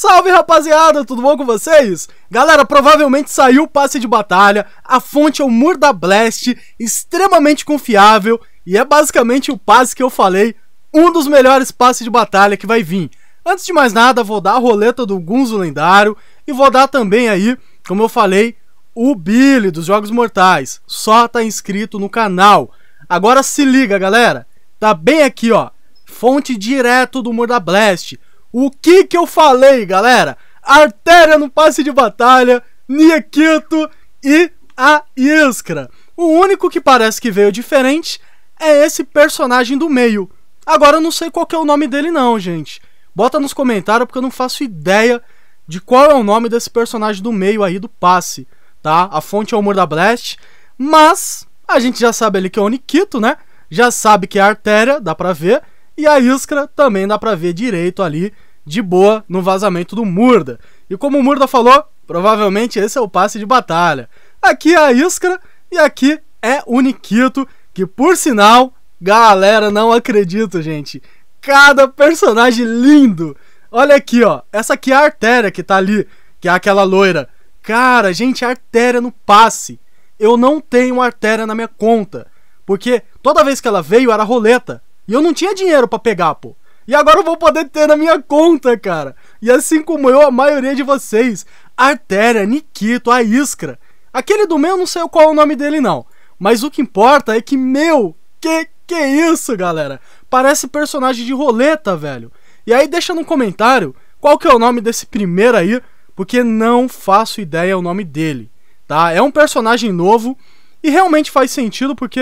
Salve rapaziada, tudo bom com vocês? Galera, provavelmente saiu o passe de batalha, a fonte é o Murda Blast, extremamente confiável e é basicamente o passe que eu falei, um dos melhores passes de batalha que vai vir. Antes de mais nada, vou dar a roleta do Gunzo lendário e vou dar também aí, como eu falei, o Billy dos Jogos Mortais. Só tá inscrito no canal. Agora se liga, galera. Tá bem aqui, ó. Fonte direto do Murda Blast o que que eu falei, galera? Artéria no passe de batalha, Niekito e a Iskra. O único que parece que veio diferente é esse personagem do meio. Agora eu não sei qual é o nome dele não, gente. Bota nos comentários porque eu não faço ideia de qual é o nome desse personagem do meio aí do passe, tá? A fonte é o Murda Blast, mas a gente já sabe ali que é o Nikito, né? Já sabe que é a artéria, dá pra ver. E a Iskra também dá pra ver direito ali, de boa, no vazamento do Murda. E como o Murda falou, provavelmente esse é o passe de batalha. Aqui é a Iskra e aqui é o Nikito, que por sinal, galera, não acredito, gente. Cada personagem lindo. Olha aqui, ó. Essa aqui é a artéria que tá ali, que é aquela loira. Cara, gente, artéria no passe. Eu não tenho artéria na minha conta. Porque toda vez que ela veio era roleta. E eu não tinha dinheiro para pegar, pô. E agora eu vou poder ter na minha conta, cara. E assim como eu, a maioria de vocês. Artéria, Nikito, a Iskra. Aquele do meu, não sei qual é o nome dele, não. Mas o que importa é que, meu, que que isso, galera? Parece personagem de roleta, velho. E aí deixa no comentário qual que é o nome desse primeiro aí, porque não faço ideia o nome dele, tá? É um personagem novo e realmente faz sentido porque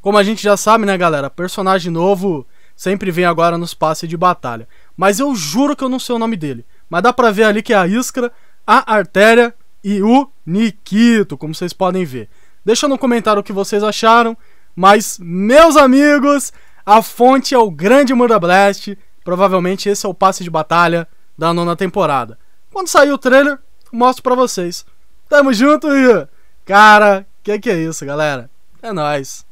como a gente já sabe, né, galera? Personagem novo sempre vem agora nos passes de batalha. Mas eu juro que eu não sei o nome dele. Mas dá pra ver ali que é a Iskra, a Artéria e o Nikito, como vocês podem ver. Deixa no comentário o que vocês acharam. Mas, meus amigos, a fonte é o grande Murda Blast. Provavelmente esse é o passe de batalha da nona temporada. Quando sair o trailer, mostro pra vocês. Tamo junto e... Cara, que que é isso, galera? É nóis.